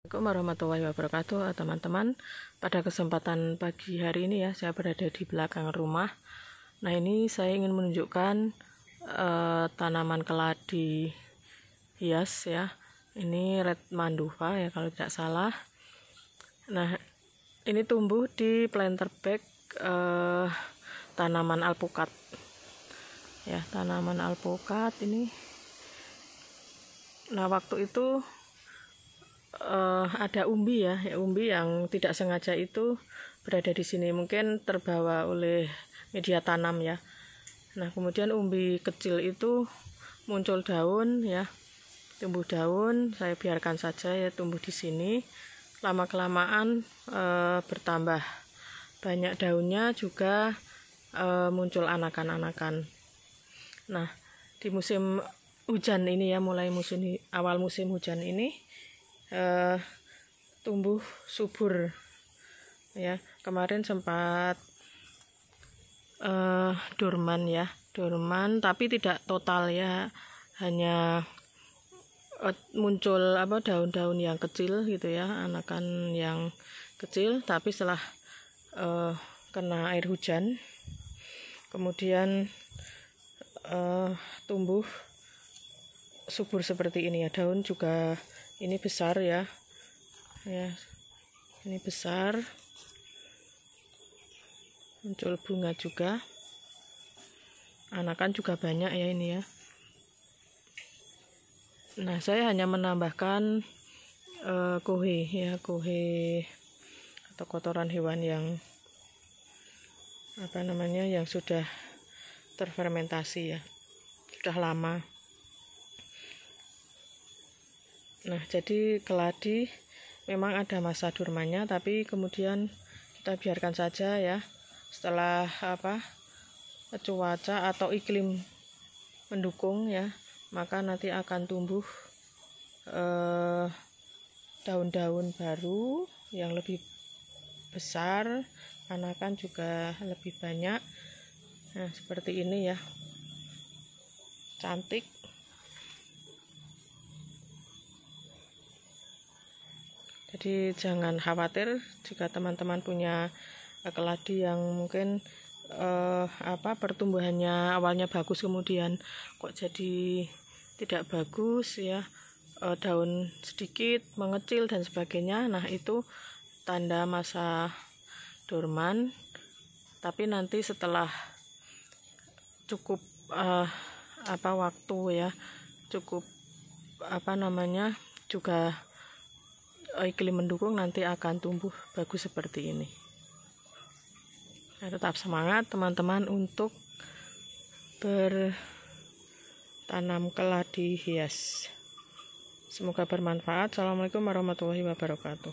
Assalamualaikum warahmatullahi wabarakatuh eh, teman-teman pada kesempatan pagi hari ini ya saya berada di belakang rumah nah ini saya ingin menunjukkan uh, tanaman keladi hias ya ini red manduva ya kalau tidak salah nah ini tumbuh di planter bag uh, tanaman alpukat ya tanaman alpukat ini nah waktu itu uh, ada umbi ya, ya umbi yang tidak sengaja itu berada di sini mungkin terbawa oleh media tanam ya. Nah kemudian umbi kecil itu muncul daun ya, tumbuh daun. Saya biarkan saja ya tumbuh di sini. Lama kelamaan e, eh, bertambah banyak daunnya juga e, muncul anakan-anakan. Nah di musim hujan ini ya mulai musim awal musim hujan ini uh, tumbuh subur ya kemarin sempat uh, dorman ya dorman tapi tidak total ya hanya uh, muncul apa daun-daun yang kecil gitu ya anakan yang kecil tapi setelah uh, kena air hujan kemudian uh, tumbuh subur seperti ini ya daun juga ini besar ya ya ini besar muncul bunga juga anakan juga banyak ya ini ya nah saya hanya menambahkan uh, kohe ya kohe atau kotoran hewan yang apa namanya yang sudah terfermentasi ya sudah lama Nah, jadi keladi memang ada masa durmanya tapi kemudian kita biarkan saja ya. Setelah apa? cuaca atau iklim mendukung ya, maka nanti akan tumbuh eh daun-daun baru yang lebih besar, anakan juga lebih banyak. Nah, seperti ini ya. Cantik. jadi jangan khawatir jika teman-teman punya eh, keladi yang mungkin eh, apa pertumbuhannya awalnya bagus kemudian kok jadi tidak bagus ya eh, daun sedikit mengecil dan sebagainya nah itu tanda masa dorman tapi nanti setelah cukup eh, apa waktu ya cukup apa namanya juga iklim mendukung nanti akan tumbuh bagus seperti ini. Nah, tetap semangat teman-teman untuk bertanam keladi hias. Semoga bermanfaat. Assalamualaikum warahmatullahi wabarakatuh.